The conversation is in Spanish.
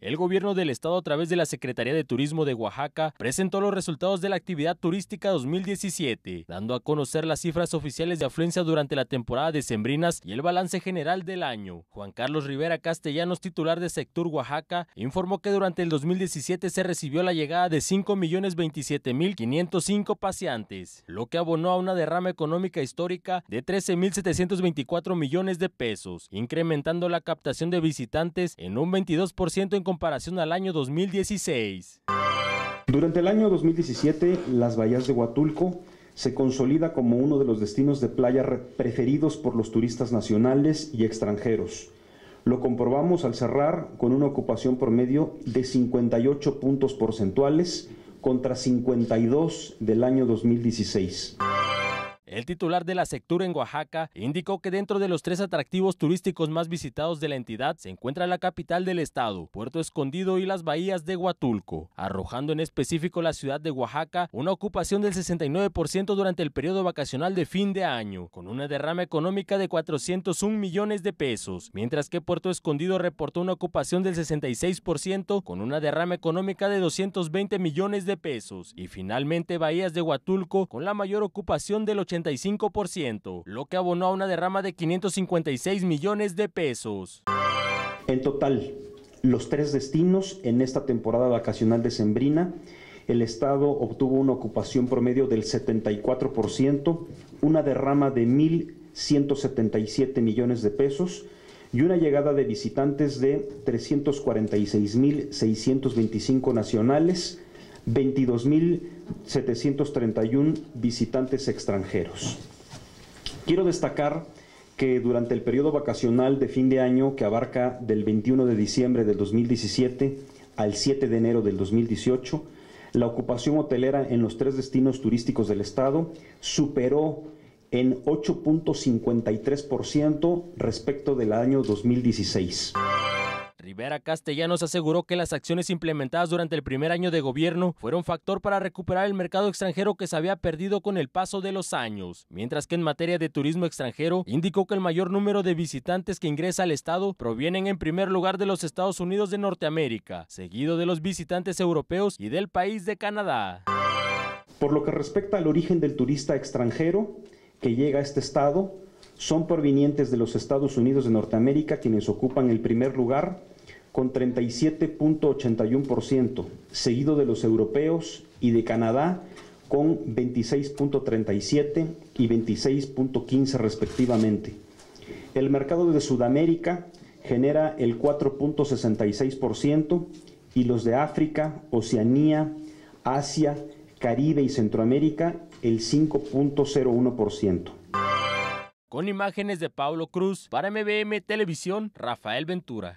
El gobierno del estado a través de la Secretaría de Turismo de Oaxaca presentó los resultados de la actividad turística 2017, dando a conocer las cifras oficiales de afluencia durante la temporada de Sembrinas y el balance general del año. Juan Carlos Rivera Castellanos, titular de Sector Oaxaca, informó que durante el 2017 se recibió la llegada de 5.027.505 paseantes, lo que abonó a una derrama económica histórica de 13.724 millones de pesos, incrementando la captación de visitantes en un 22% en comparación al año 2016. Durante el año 2017, las bahías de Huatulco se consolida como uno de los destinos de playa preferidos por los turistas nacionales y extranjeros. Lo comprobamos al cerrar con una ocupación promedio de 58 puntos porcentuales contra 52 del año 2016. El titular de la sectura en Oaxaca indicó que dentro de los tres atractivos turísticos más visitados de la entidad se encuentra la capital del estado, Puerto Escondido y las bahías de Huatulco, arrojando en específico la ciudad de Oaxaca una ocupación del 69% durante el periodo vacacional de fin de año, con una derrama económica de 401 millones de pesos, mientras que Puerto Escondido reportó una ocupación del 66% con una derrama económica de 220 millones de pesos, y finalmente Bahías de Huatulco con la mayor ocupación del 80 lo que abonó a una derrama de 556 millones de pesos. En total, los tres destinos en esta temporada vacacional de Sembrina, el Estado obtuvo una ocupación promedio del 74%, una derrama de 1.177 millones de pesos y una llegada de visitantes de 346.625 nacionales, 22.731 visitantes extranjeros. Quiero destacar que durante el periodo vacacional de fin de año que abarca del 21 de diciembre del 2017 al 7 de enero del 2018, la ocupación hotelera en los tres destinos turísticos del Estado superó en 8.53% respecto del año 2016. Rivera Castellanos aseguró que las acciones implementadas durante el primer año de gobierno fueron factor para recuperar el mercado extranjero que se había perdido con el paso de los años, mientras que en materia de turismo extranjero indicó que el mayor número de visitantes que ingresa al estado provienen en primer lugar de los Estados Unidos de Norteamérica, seguido de los visitantes europeos y del país de Canadá. Por lo que respecta al origen del turista extranjero que llega a este estado, son provenientes de los Estados Unidos de Norteamérica, quienes ocupan el primer lugar con 37.81%, seguido de los europeos y de Canadá con 26.37 y 26.15 respectivamente. El mercado de Sudamérica genera el 4.66% y los de África, Oceanía, Asia, Caribe y Centroamérica el 5.01%. Con imágenes de Pablo Cruz para MBM Televisión, Rafael Ventura.